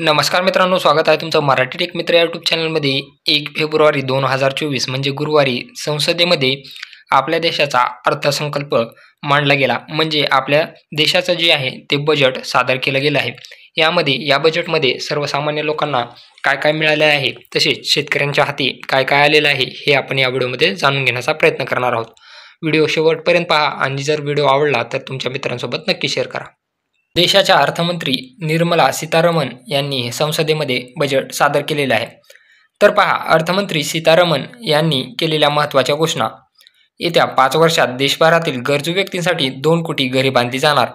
नमस्कार मित्रांनो स्वागत आहे तुमचं मराठी टेक मित्र यूट्यूब चॅनलमध्ये एक फेब्रुवारी दोन हजार चोवीस म्हणजे गुरुवारी संसदेमध्ये आपल्या देशाचा अर्थसंकल्प मांडला गेला म्हणजे आपल्या देशाचं जे आहे ते बजेट सादर केलं गेलं आहे यामध्ये या बजेटमध्ये सर्वसामान्य लोकांना काय काय मिळाले आहे तसेच शेतकऱ्यांच्या हाती काय काय आलेलं आहे हे आपण या व्हिडिओमध्ये जाणून घेण्याचा प्रयत्न करणार आहोत व्हिडिओ शेवटपर्यंत पहा आणि जर व्हिडिओ आवडला तर तुमच्या मित्रांसोबत नक्की शेअर करा देशाच्या अर्थमंत्री निर्मला सीतारामन यांनी संसदेमध्ये बजेट सादर केलेलं आहे तर पहा अर्थमंत्री सीतारामन यांनी केलेल्या महत्त्वाच्या घोषणा येत्या पाच वर्षात देशभरातील गरजू व्यक्तींसाठी दोन कोटी घरे बांधली जाणार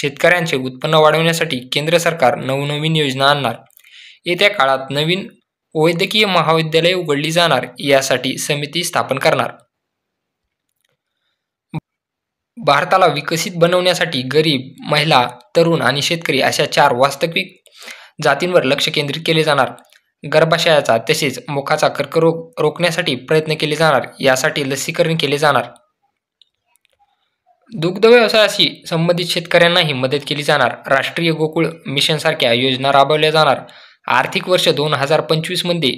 शेतकऱ्यांचे उत्पन्न वाढवण्यासाठी केंद्र सरकार नवनवीन योजना आणणार येत्या काळात नवीन वैद्यकीय महाविद्यालये उघडली जाणार यासाठी समिती स्थापन करणार भारताला विकसित बनवण्यासाठी गरीब महिला तरुण आणि शेतकरी अशा चार वास्तविक जातींवर लक्ष केंद्रित केले जाणार गर्भाशयाचा तसेच मुखाचा कर्करोग रोखण्यासाठी प्रयत्न केले जाणार यासाठी लसीकरण केले जाणार दुग्ध व्यवसायाशी संबंधित शेतकऱ्यांनाही मदत केली जाणार राष्ट्रीय गोकुळ मिशन सारख्या योजना राबवल्या जाणार आर्थिक वर्ष दोन हजार मध्ये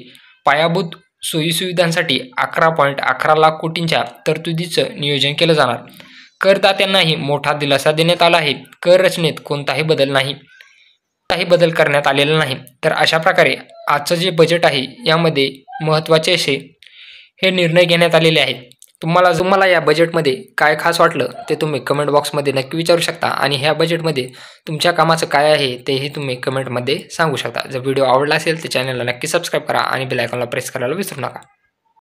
पायाभूत सोयीसुविधांसाठी अकरा पॉईंट अकरा लाख कोटींच्या तरतुदीचं नियोजन केलं जाणार करदात्यांनाही मोठा दिलासा देण्यात आला आहे कर रचनेत कोणताही बदल नाही काही बदल करण्यात आलेला नाही तर अशा प्रकारे आजचं जे बजेट आहे यामध्ये महत्त्वाचे असे हे निर्णय घेण्यात आलेले आहेत तुम्हाला तुम्हाला या बजेटमध्ये काय खास वाटलं ते तुम्ही कमेंट बॉक्समध्ये नक्की विचारू शकता आणि ह्या बजेटमध्ये तुमच्या कामाचं काय आहे तेही तुम्ही कमेंटमध्ये सांगू शकता जर व्हिडिओ आवडला असेल तर चॅनलला नक्की सबस्क्राईब करा आणि बेलायकॉनला प्रेस करायला विसरू नका